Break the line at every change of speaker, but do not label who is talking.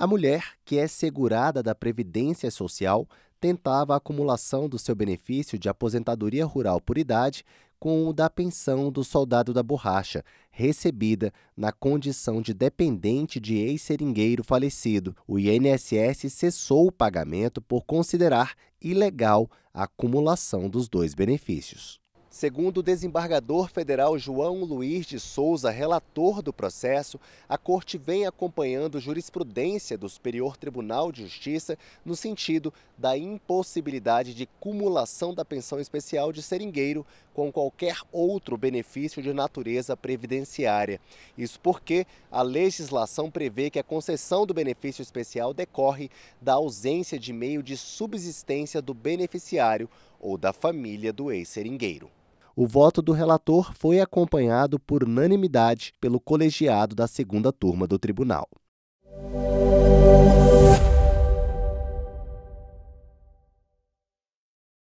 A mulher, que é segurada da Previdência Social, tentava a acumulação do seu benefício de aposentadoria rural por idade com o da pensão do soldado da borracha, recebida na condição de dependente de ex-seringueiro falecido. O INSS cessou o pagamento por considerar ilegal a acumulação dos dois benefícios. Segundo o desembargador federal João Luiz de Souza, relator do processo, a corte vem acompanhando jurisprudência do Superior Tribunal de Justiça no sentido da impossibilidade de cumulação da pensão especial de seringueiro com qualquer outro benefício de natureza previdenciária. Isso porque a legislação prevê que a concessão do benefício especial decorre da ausência de meio de subsistência do beneficiário ou da família do ex-seringueiro. O voto do relator foi acompanhado por unanimidade pelo colegiado da segunda turma do tribunal.